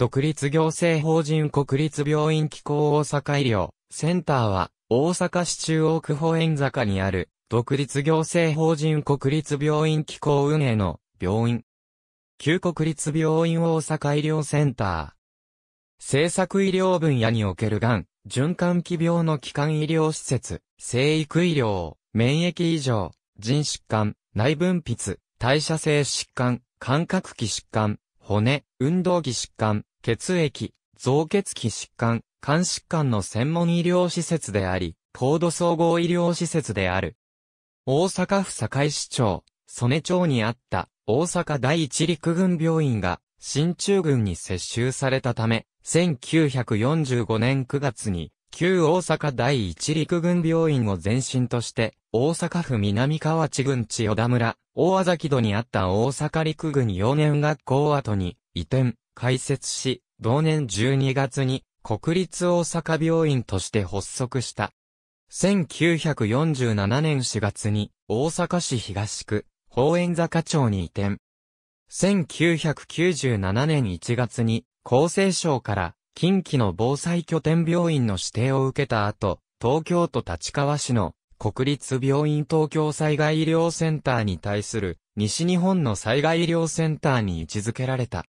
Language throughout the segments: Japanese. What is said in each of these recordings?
独立行政法人国立病院機構大阪医療センターは、大阪市中央区保円坂にある、独立行政法人国立病院機構運営の病院。旧国立病院大阪医療センター。政策医療分野におけるがん、循環器病の基幹医療施設、生育医療、免疫異常、腎疾患、内分泌、代謝性疾患、感覚器疾患、骨、運動器疾患、血液、造血器疾患、肝疾患の専門医療施設であり、高度総合医療施設である。大阪府堺市長、曽根町にあった大阪第一陸軍病院が新中軍に接収されたため、1945年9月に旧大阪第一陸軍病院を前身として、大阪府南河内郡千代田村、大和崎戸にあった大阪陸軍幼年学校跡に移転、開設し、同年12月に国立大阪病院として発足した。1947年4月に大阪市東区、法円坂町に移転。1997年1月に厚生省から近畿の防災拠点病院の指定を受けた後、東京都立川市の国立病院東京災害医療センターに対する西日本の災害医療センターに位置づけられた。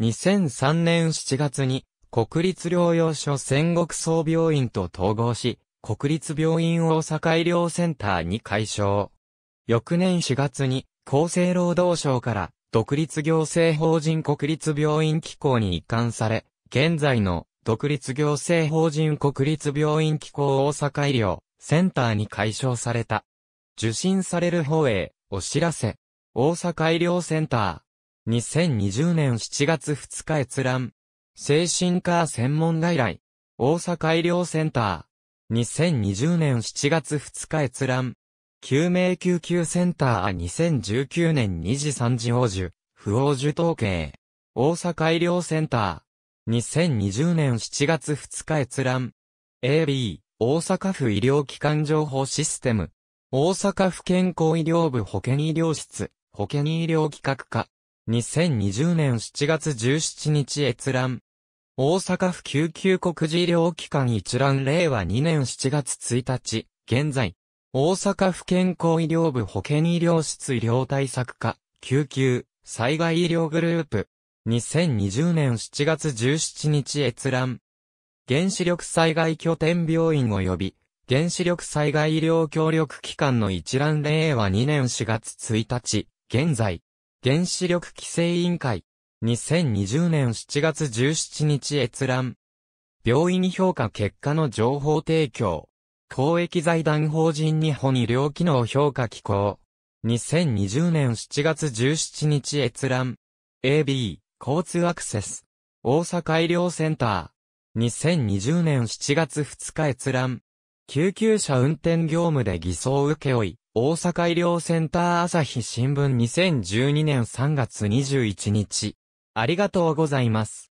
2003年7月に、国立療養所戦国総病院と統合し、国立病院大阪医療センターに改称。翌年4月に、厚生労働省から、独立行政法人国立病院機構に移管され、現在の独立行政法人国立病院機構大阪医療センターに改称された。受診される方へお知らせ。大阪医療センター。2020年7月2日閲覧。精神科専門外来。大阪医療センター。2020年7月2日閲覧。救命救急センター2019年2時3時応受、不応受統計。大阪医療センター。2020年7月2日閲覧。AB、大阪府医療機関情報システム。大阪府健康医療部保険医療室、保険医療企画課。2020年7月17日閲覧。大阪府救急国事医療機関一覧令和2年7月1日、現在。大阪府健康医療部保健医療室医療対策課、救急、災害医療グループ。2020年7月17日閲覧。原子力災害拠点病院及び、原子力災害医療協力機関の一覧令和2年4月1日、現在。原子力規制委員会。2020年7月17日閲覧。病院評価結果の情報提供。公益財団法人日本医療機能評価機構。2020年7月17日閲覧。AB、交通アクセス。大阪医療センター。2020年7月2日閲覧。救急車運転業務で偽装請負。大阪医療センター朝日新聞2012年3月21日。ありがとうございます。